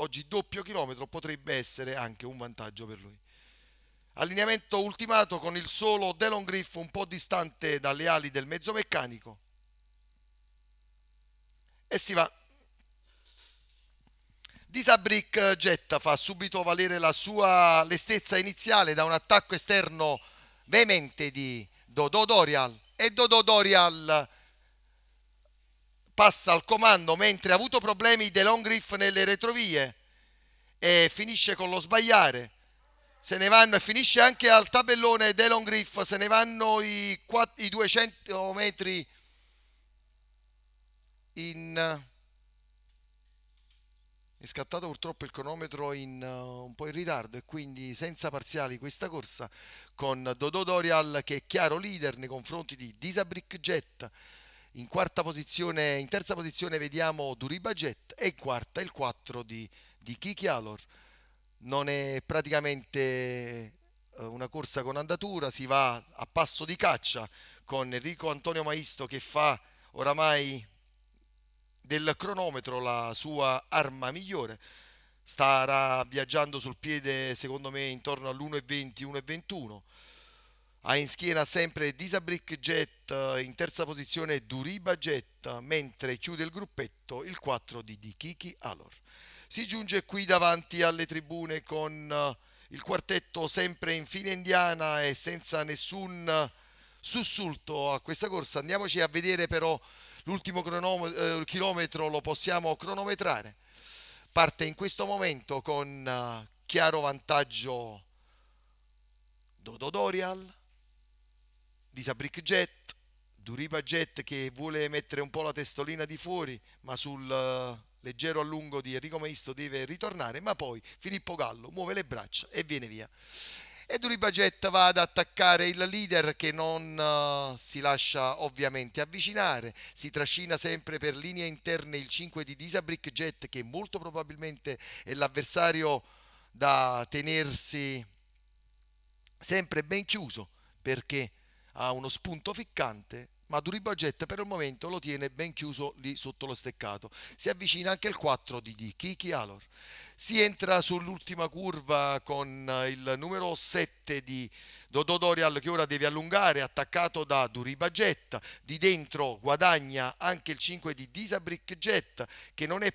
oggi doppio chilometro potrebbe essere anche un vantaggio per lui. Allineamento ultimato con il solo Delon Griff un po' distante dalle ali del mezzo meccanico. E si va. Disabric eh, getta, fa subito valere la sua lestezza iniziale da un attacco esterno veemente di Dodò Dorial. E Dodò Dorial passa al comando mentre ha avuto problemi De Longriff nelle retrovie e finisce con lo sbagliare. Se ne vanno e finisce anche al tabellone De Longriff, se ne vanno i, 4, i 200 metri in... È scattato purtroppo il cronometro in, uh, un po' in ritardo e quindi senza parziali questa corsa con Dodò Dorial che è chiaro leader nei confronti di Disabric Jet. In, posizione, in terza posizione vediamo Duribaget e in quarta il 4 di, di Kiki Alor. Non è praticamente eh, una corsa con andatura, si va a passo di caccia con Enrico Antonio Maisto che fa oramai del cronometro la sua arma migliore. Starà viaggiando sul piede secondo me intorno all'1.20, 1.21 ha in schiena sempre Disabric Jet, eh, in terza posizione Duriba Jet, mentre chiude il gruppetto il 4 di Dikiki Alor. Si giunge qui davanti alle tribune con eh, il quartetto sempre in fine indiana e senza nessun eh, sussulto a questa corsa. Andiamoci a vedere però l'ultimo eh, chilometro, lo possiamo cronometrare. Parte in questo momento con eh, chiaro vantaggio Dodo Dorial di Jet, Duriba Jet che vuole mettere un po' la testolina di fuori, ma sul uh, leggero allungo di Enrico Maisto deve ritornare, ma poi Filippo Gallo muove le braccia e viene via. E Duriba Jet va ad attaccare il leader che non uh, si lascia ovviamente avvicinare, si trascina sempre per linee interne il 5 di Disabric Jet che molto probabilmente è l'avversario da tenersi sempre ben chiuso perché ha uno spunto ficcante ma Duribagetta per il momento lo tiene ben chiuso lì sotto lo steccato. Si avvicina anche il 4 di Kiki Alor. Si entra sull'ultima curva con il numero 7 di Dodò Dorial che ora deve allungare, attaccato da Duribagetta, di dentro guadagna anche il 5 di Disabric Jet che non è,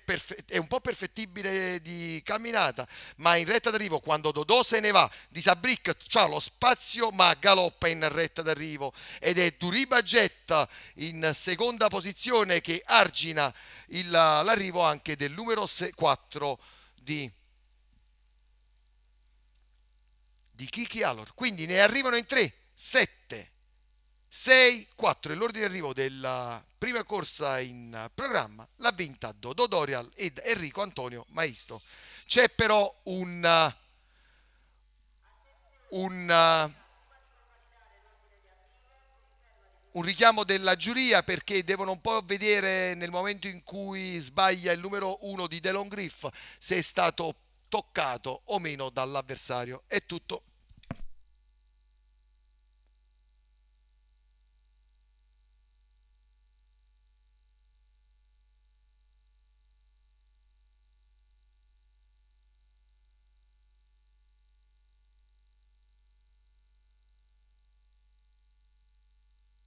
è un po' perfettibile di camminata, ma in retta d'arrivo quando Dodò se ne va, Disabric ha lo spazio ma galoppa in retta d'arrivo ed è Duribagetta in seconda posizione che argina l'arrivo anche del numero 4 di di Kiki Allor. Quindi ne arrivano in 3, 7, 6, 4. E l'ordine di arrivo della prima corsa in programma l'ha vinta Dodo Dorial ed Enrico Antonio Maisto. C'è però un... un un richiamo della giuria perché devono un po' vedere nel momento in cui sbaglia il numero 1 di Delon Griff se è stato toccato o meno dall'avversario. È tutto.